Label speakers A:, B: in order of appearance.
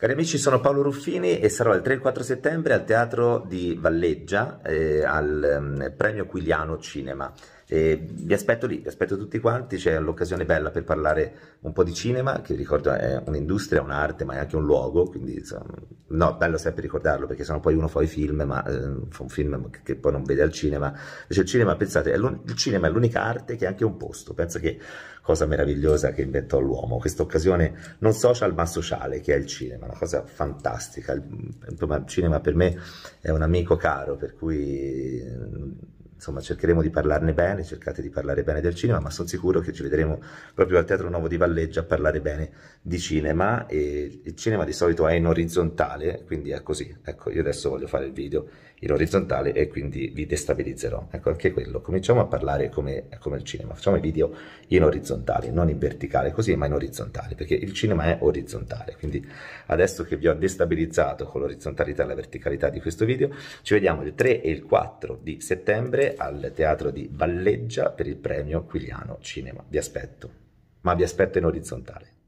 A: Cari amici, sono Paolo Ruffini e sarò il 3 e 4 settembre al Teatro di
B: Valleggia eh, al eh, Premio Quiliano Cinema. E vi aspetto lì, vi aspetto tutti quanti, c'è l'occasione bella per parlare un po' di cinema, che ricordo è un'industria, un'arte, ma è anche un luogo, quindi insomma, no, bello sempre ricordarlo perché sennò poi uno fa i film, ma eh, fa un film che, che poi non vede al cinema. Invece il cinema, pensate, il cinema è l'unica arte che è anche un posto. Pensa che cosa meravigliosa che inventò l'uomo, questa occasione non social ma sociale che è il cinema, una cosa fantastica. Il, il cinema per me è un amico caro, per cui insomma cercheremo di parlarne bene, cercate di parlare bene del cinema, ma sono sicuro che ci vedremo proprio al Teatro Nuovo di Valleggia a parlare bene di cinema e il cinema di solito è in orizzontale, quindi è così, ecco io adesso voglio fare il video in orizzontale e quindi vi destabilizzerò, ecco anche quello, cominciamo a parlare come, come il cinema, facciamo i video in orizzontale, non in verticale così ma in orizzontale, perché il cinema è orizzontale, quindi adesso che vi ho destabilizzato con l'orizzontalità e la verticalità di questo video, ci vediamo il 3 e il 4 di settembre al Teatro di Valleggia per il premio
A: Quiliano Cinema. Vi aspetto, ma vi aspetto in orizzontale.